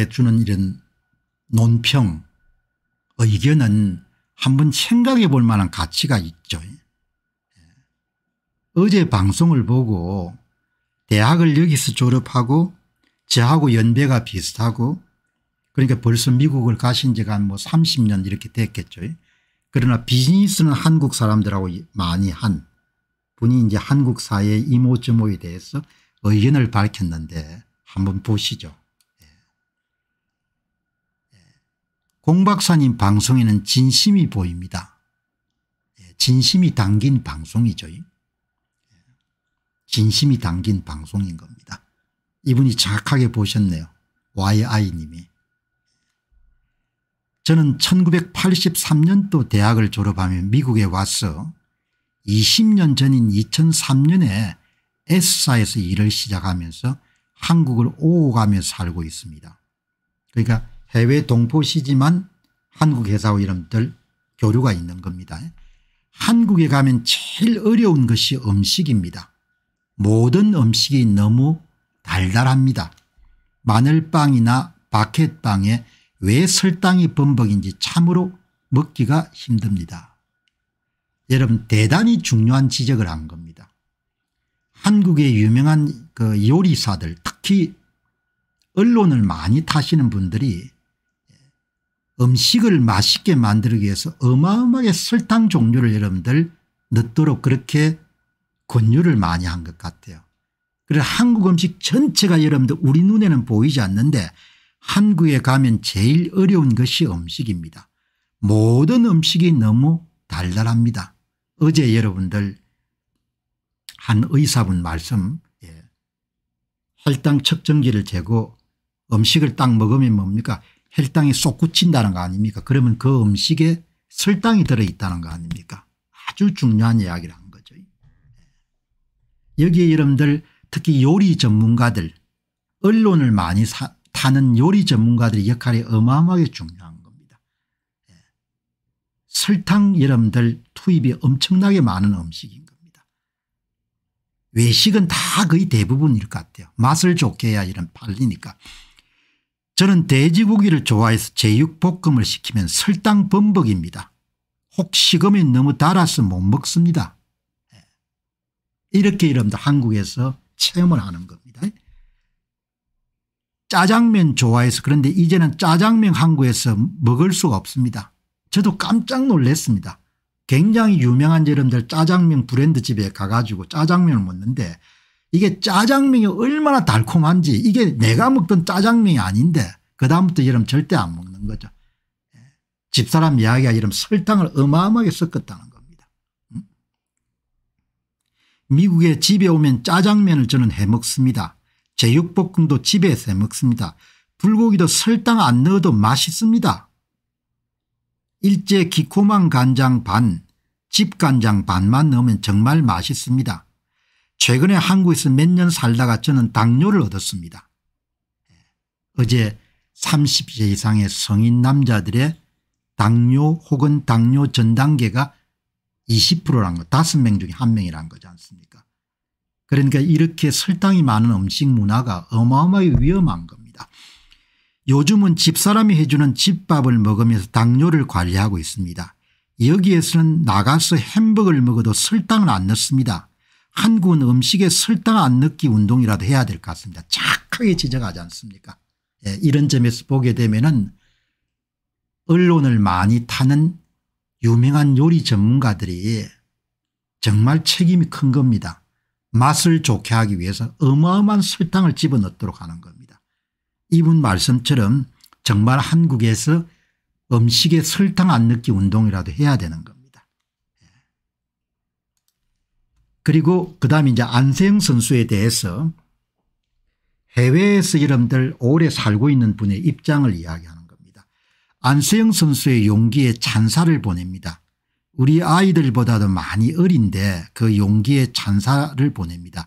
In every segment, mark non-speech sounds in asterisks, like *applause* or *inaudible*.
해주는 이런 논평 의견은 한번 생각해 볼 만한 가치가 있죠. 예. 어제 방송을 보고 대학을 여기서 졸업하고 저하고 연배가 비슷하고 그러니까 벌써 미국을 가신 지가 한뭐 30년 이렇게 됐겠죠. 그러나 비즈니스는 한국 사람들하고 많이 한 분이 이제 한국 사회의 이모저모에 대해서 의견을 밝혔는데 한번 보시죠. 공박사님 방송에는 진심이 보입니다. 예, 진심이 담긴 방송이죠. 예, 진심이 담긴 방송인 겁니다. 이분이 착하게 보셨네요. YI님이. 저는 1983년도 대학을 졸업하며 미국에 왔어 20년 전인 2003년에 S사에서 일을 시작하면서 한국을 오고 가며 살고 있습니다. 그러니까 해외 동포시지만 한국 회사와 이름들 교류가 있는 겁니다. 한국에 가면 제일 어려운 것이 음식입니다. 모든 음식이 너무 달달합니다. 마늘빵이나 바켓빵에 왜 설탕이 범벅인지 참으로 먹기가 힘듭니다. 여러분 대단히 중요한 지적을 한 겁니다. 한국의 유명한 그 요리사들 특히 언론을 많이 타시는 분들이 음식을 맛있게 만들기 위해서 어마어마하게 설탕 종류를 여러분들 넣도록 그렇게 권유를 많이 한 것 같아요. 그래서 한국 음식 전체가 여러분들 우리 눈에는 보이지 않는데 한국에 가면 제일 어려운 것이 음식입니다. 모든 음식이 너무 달달합니다. 어제 여러분들 한 의사분 말씀 예. 혈당 측정기를 재고 음식을 딱 먹으면 뭡니까 혈당이 쏙굳친다는거 아닙니까 그러면 그 음식에 설탕이 들어있다는 거 아닙니까 아주 중요한 이야기를 한 거죠. 예. 여기에 여러분들 특히 요리 전문가들 언론을 많이 사, 타는 요리 전문가들의 역할이 어마어마하게 중요한 겁니다. 예. 설탕 여러분들 투입이 엄청나게 많은 음식인 겁니다. 외식은 다 거의 대부분일 것 같아요. 맛을 좋게 해야 이런 팔리니까 저는 돼지고기를 좋아해서 제육볶음을 시키면 설탕 범벅입니다. 혹시음이 너무 달아서 못 먹습니다. 예. 이렇게 여러분들 한국에서 체험을 하는 겁니다. 짜장면 좋아해서 그런데 이제는 짜장면 한국에서 먹을 수가 없습니다. 저도 깜짝 놀랐습니다. 굉장히 유명한 여러분들 짜장면 브랜드 집에 가가지고 짜장면을 먹는데 이게 짜장면이 얼마나 달콤한지 이게 내가 먹던 짜장면이 아닌데 그다음부터 여러면 절대 안 먹는 거죠. 예. 집사람 이야기가 이러 설탕을 어마어마하게 섞었다는 겁니다. 음? 미국에 집에 오면 짜장면을 저는 해먹습니다. 제육볶음도 집에서 해먹습니다. 불고기도 설탕 안 넣어도 맛있습니다. 일제 기코만 간장 반, 집간장 반만 넣으면 정말 맛있습니다. 최근에 한국에서 몇 년 살다가 저는 당뇨를 얻었습니다. 예. 어제 30세 이상의 성인 남자들의 당뇨 혹은 당뇨 전 단계가 20%란 거 5명 중에 1명이란 거지 않습니까 그러니까 이렇게 설탕이 많은 음식 문화가 어마어마하게 위험한 겁니다. 요즘은 집사람이 해주는 집밥을 먹으면서 당뇨를 관리하고 있습니다. 여기에서는 나가서 햄버거를 먹어도 설탕을 안 넣습니다. 한국은 음식에 설탕 안 넣기 운동이라도 해야 될 것 같습니다. 착하게 지적하지 않습니까 예, 이런 점에서 보게 되면 은 언론을 많이 타는 유명한 요리 전문가들이 정말 책임이 큰 겁니다. 맛을 좋게 하기 위해서 어마어마한 설탕을 집어넣도록 하는 겁니다. 이분 말씀처럼 정말 한국에서 음식에 설탕 안 넣기 운동이라도 해야 되는 겁니다. 그리고 그다음 이제 안세영 선수에 대해서 해외에서 여러분들 오래 살고 있는 분의 입장을 이야기하는 겁니다. 안세영 선수의 용기에 찬사를 보냅니다. 우리 아이들보다도 많이 어린데 그 용기에 찬사를 보냅니다.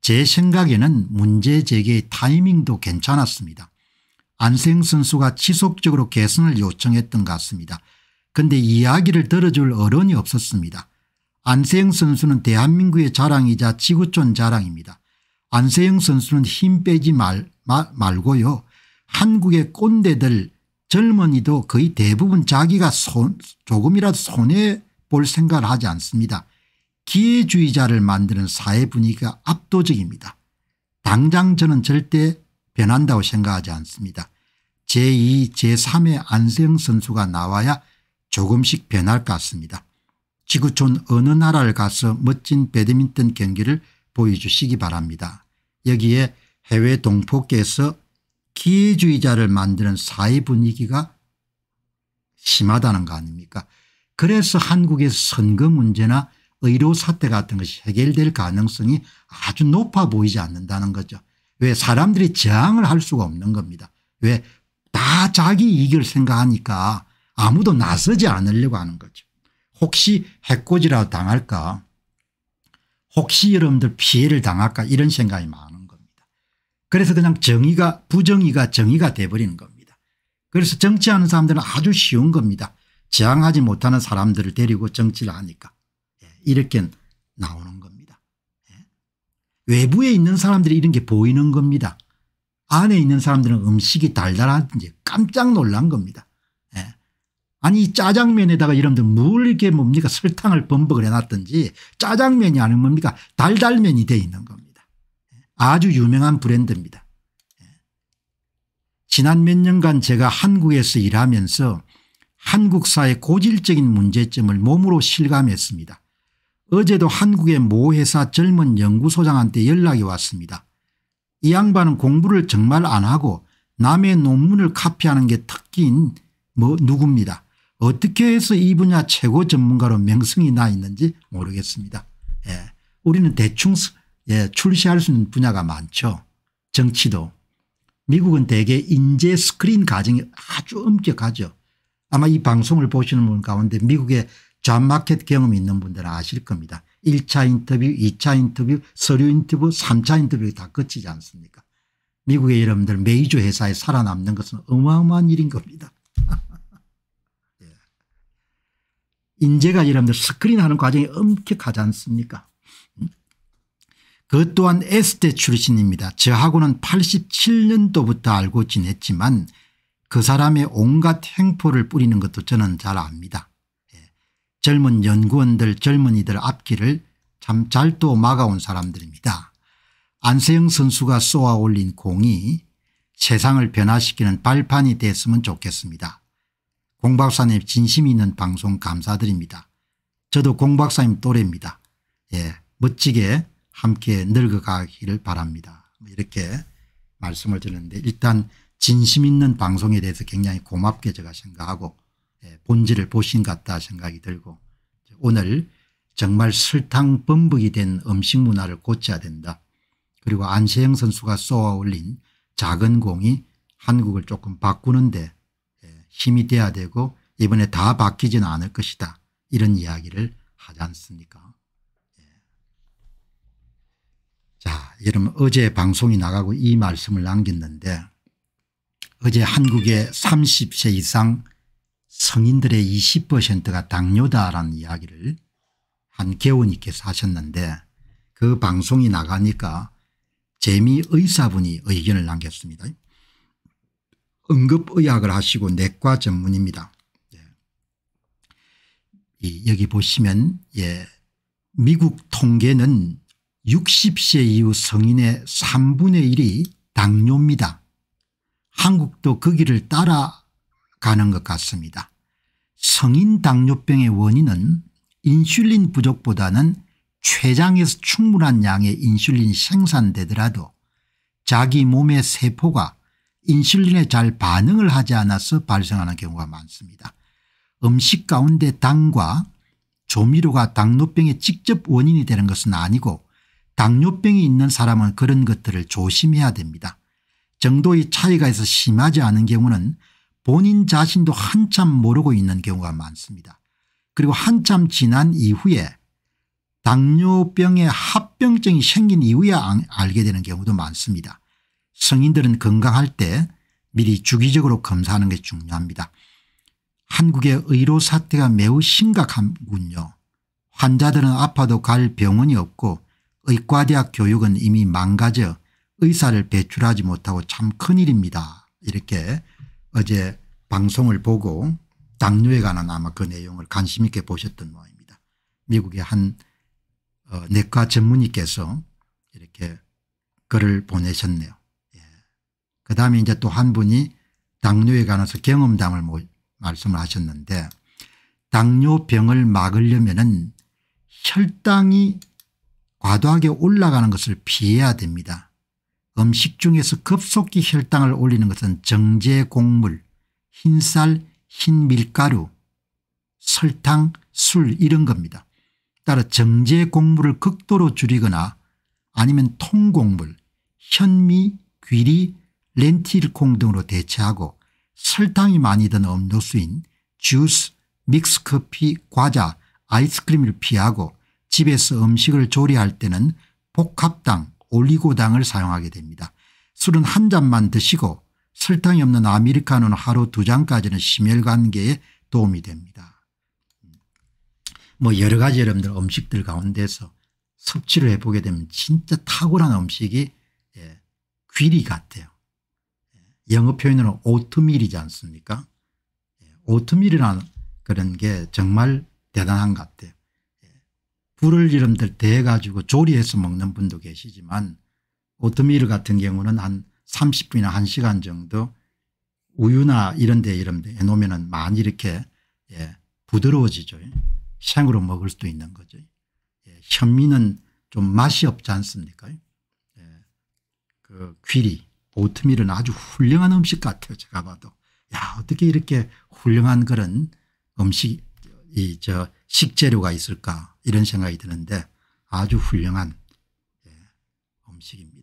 제 생각에는 문제 제기의 타이밍도 괜찮았습니다. 안세영 선수가 지속적으로 개선을 요청했던 것 같습니다. 근데 이야기를 들어줄 어른이 없었습니다. 안세영 선수는 대한민국의 자랑이자 지구촌 자랑입니다. 안세영 선수는 힘 빼지 말, 마, 말고요. 한국의 꼰대들 젊은이도 거의 대부분 자기가 손, 조금이라도 손해볼 생각을 하지 않습니다. 기회주의자를 만드는 사회 분위기가 압도적입니다. 당장 저는 절대 변한다고 생각하지 않습니다. 제2 제3의 안세영 선수가 나와야 조금씩 변할 것 같습니다. 지구촌 어느 나라를 가서 멋진 배드민턴 경기를 보여주시기 바랍니다. 여기에 해외 동포께서 기회주의자를 만드는 사회 분위기가 심하다는 거 아닙니까 그래서 한국의 선거 문제나 의료 사태 같은 것이 해결될 가능성이 아주 높아 보이지 않는다는 거죠. 왜 사람들이 저항을 할 수가 없는 겁니다. 왜 다 자기 이익을 생각하니까 아무도 나서지 않으려고 하는 거죠. 혹시 해코지라 당할까 혹시 여러분들 피해를 당할까 이런 생각이 많은 겁니다. 그래서 그냥 정의가 부정의가 정의가 돼버리는 겁니다. 그래서 정치하는 사람들은 아주 쉬운 겁니다. 저항하지 못하는 사람들을 데리고 정치를 하니까 예, 이렇게 나오는 겁니다. 예. 외부에 있는 사람들이 이런 게 보이는 겁니다. 안에 있는 사람들은 음식이 달달한지 깜짝 놀란 겁니다. 아니 짜장면에다가 여러분들 뭘 이렇게 뭡니까 설탕을 범벅을 해놨든지 짜장면이 아닌 뭡니까 달달면이 되어 있는 겁니다. 아주 유명한 브랜드입니다. 지난 몇 년간 제가 한국에서 일하면서 한국사의 고질적인 문제점을 몸으로 실감했습니다. 어제도 한국의 모 회사 젊은 연구소장한테 연락이 왔습니다. 이 양반은 공부를 정말 안 하고 남의 논문을 카피하는 게 특기인 뭐 누굽니다. 어떻게 해서 이 분야 최고 전문가로 명성이 나 있는지 모르겠습니다. 예. 우리는 대충 예, 출시할 수 있는 분야가 많죠. 정치도. 미국은 대개 인재 스크린 과정이 아주 엄격하죠. 아마 이 방송을 보시는 분 가운데 미국의 잡마켓 경험이 있는 분들은 아실 겁니다. 1차 인터뷰 2차 인터뷰 서류 인터뷰 3차 인터뷰 다 거치지 않습니까 미국의 여러분들 메이저 회사에 살아남는 것은 어마어마한 일인 겁니다. *laughs* 인재가 여러분들 스크린하는 과정이 엄격하지 않습니까 음? 그 또한 에스테 출신입니다. 저하고는 87년도부터 알고 지냈지만 그 사람의 온갖 행포를 뿌리는 것도 저는 잘 압니다. 예. 젊은 연구원들 젊은이들 앞길을 참 잘 또 막아온 사람들입니다. 안세영 선수가 쏘아올린 공이 세상을 변화시키는 발판이 됐으면 좋겠습니다. 공박사님 진심 있는 방송 감사드립니다. 저도 공박사님 또래입니다. 예, 멋지게 함께 늙어가기를 바랍니다. 뭐 이렇게 말씀을 드렸는데 일단 진심 있는 방송에 대해서 굉장히 고맙게 제가 생각하고 예, 본질을 보신 것 같다 생각이 들고 오늘 정말 설탕 범벅이 된 음식 문화를 고쳐야 된다. 그리고 안세영 선수가 쏘아올린 작은 공이 한국을 조금 바꾸는데 힘이 돼야 되고 이번에 다 바뀌진 않을 것이다. 이런 이야기를 하지 않습니까 예. 자 여러분 어제 방송이 나가고 이 말씀을 남겼는데 어제 한국의 30세 이상 성인들의 20%가 당뇨다라는 이야기를 한 개원님께서 하셨는데 그 방송이 나가니까 재미의사분이 의견을 남겼습니다. 응급의학을 하시고 내과 전문입니다. 예. 여기 보시면 예. 미국 통계는 60세 이후 성인의 3분의 1이 당뇨입니다. 한국도 거기를 그 따라가는 것 같습니다. 성인 당뇨병의 원인은 인슐린 부족보다는 췌장에서 충분한 양의 인슐린이 생산되더라도 자기 몸의 세포가 인슐린에 잘 반응을 하지 않아서 발생하는 경우가 많습니다. 음식 가운데 당과 조미료가 당뇨병의 직접 원인이 되는 것은 아니고 당뇨병이 있는 사람은 그런 것들을 조심해야 됩니다. 정도의 차이가 있어 심하지 않은 경우는 본인 자신도 한참 모르고 있는 경우가 많습니다. 그리고 한참 지난 이후에 당뇨병의 합병증이 생긴 이후에 알게 되는 경우도 많습니다. 성인들은 건강할 때 미리 주기적으로 검사하는 게 중요합니다. 한국의 의료 사태가 매우 심각한군요. 환자들은 아파도 갈 병원이 없고 의과대학 교육은 이미 망가져 의사를 배출하지 못하고 참 큰일입니다. 이렇게 어제 방송을 보고 당뇨에 관한 아마 그 내용을 관심 있게 보셨던 모양입니다. 미국의 한 어, 내과 전문의께서 이렇게 글을 보내셨네요. 그다음에 이제 또 한 분이 당뇨에 관해서 경험담을 뭐 말씀을 하셨는데 당뇨병을 막으려면은 혈당이 과도하게 올라가는 것을 피해야 됩니다. 음식 중에서 급속히 혈당을 올리는 것은 정제 곡물, 흰쌀, 흰 밀가루, 설탕, 술 이런 겁니다. 따라 정제 곡물을 극도로 줄이거나 아니면 통곡물, 현미, 귀리, 렌틸콩 등으로 대체하고 설탕이 많이 든 음료수인 주스, 믹스커피, 과자, 아이스크림을 피하고 집에서 음식을 조리할 때는 복합당, 올리고당을 사용하게 됩니다. 술은 한 잔만 드시고 설탕이 없는 아메리카노는 하루 두 잔까지는 심혈관계에 도움이 됩니다. 뭐 여러 가지 여러분들 음식들 가운데서 섭취를 해보게 되면 진짜 탁월한 음식이 예, 귀리 같아요. 영어 표현으로 오트밀이지 않습니까 예, 오트밀이라는 그런 게 정말 대단한 것 같아요. 예, 불을 이름들 대가지고 조리해서 먹는 분도 계시지만 오트밀 같은 경우는 한 30분이나 1시간 정도 우유나 이런 데 이런 데 해놓으면 많이 이렇게 예, 부드러워지죠. 생으로 먹을 수도 있는 거죠. 예, 현미는 좀 맛이 없지 않습니까? 예, 그 귀리 오트밀은 아주 훌륭한 음식 같아요. 제가 봐도. 야 어떻게 이렇게 훌륭한 그런 음식 이저 식재료가 있을까 이런 생각이 드는데 아주 훌륭한 예, 음식입니다.